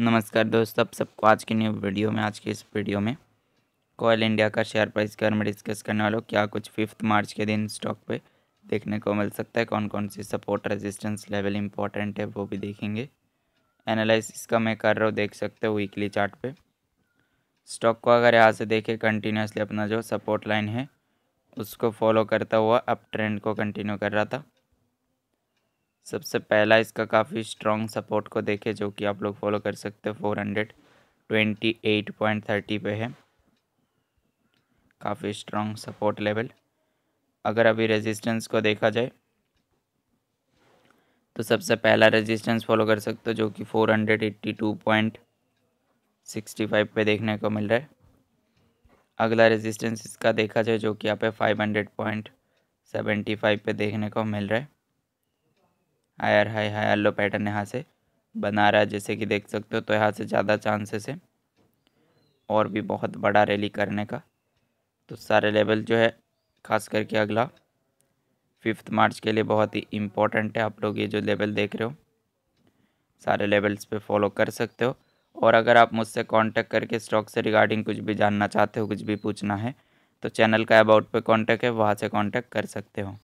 नमस्कार दोस्तों आप सबको आज की न्यू वीडियो में आज की इस वीडियो में कोयल इंडिया का शेयर प्राइस के बारे में डिस्कस करने वालों क्या कुछ फिफ्थ मार्च के दिन स्टॉक पे देखने को मिल सकता है कौन कौन सी सपोर्ट रेजिस्टेंस लेवल इंपॉर्टेंट है वो भी देखेंगे एनालिस इसका मैं कर रहा हूँ देख सकते हो वीकली चार्ट पे स्टॉक को अगर यहाँ से देखें कंटिन्यूसली अपना जो सपोर्ट लाइन है उसको फॉलो करता हुआ अब ट्रेंड को कंटिन्यू कर रहा था सबसे पहला इसका काफ़ी स्ट्रॉन्ग सपोर्ट को देखे जो कि आप लोग फॉलो कर सकते हो four hundred twenty eight point thirty पे है काफ़ी स्ट्रॉन्ग सपोर्ट लेवल अगर अभी रेजिस्टेंस को देखा जाए तो सबसे पहला रेजिस्टेंस फॉलो कर सकते हो जो कि four hundred eighty two point sixty five पे देखने को मिल रहा है अगला रेजिस्टेंस इसका देखा जाए जो कि यहाँ पे five hundred point seventy five पे देखने को मिल रहा है higher high higher low pattern यहाँ से बना रहा है जैसे कि देख सकते हो तो यहाँ से ज़्यादा चांसेस है और भी बहुत बड़ा रैली करने का तो सारे लेवल जो है खास करके अगला फिफ्थ मार्च के लिए बहुत ही इम्पोर्टेंट है आप लोग ये जो लेवल देख रहे हो सारे लेवल्स पे फॉलो कर सकते हो और अगर आप मुझसे कांटेक्ट करके स्टॉक से रिगार्डिंग कुछ भी जानना चाहते हो कुछ भी पूछना है तो चैनल का अबाउट पे कांटेक्ट है वहाँ से कांटेक्ट कर सकते हो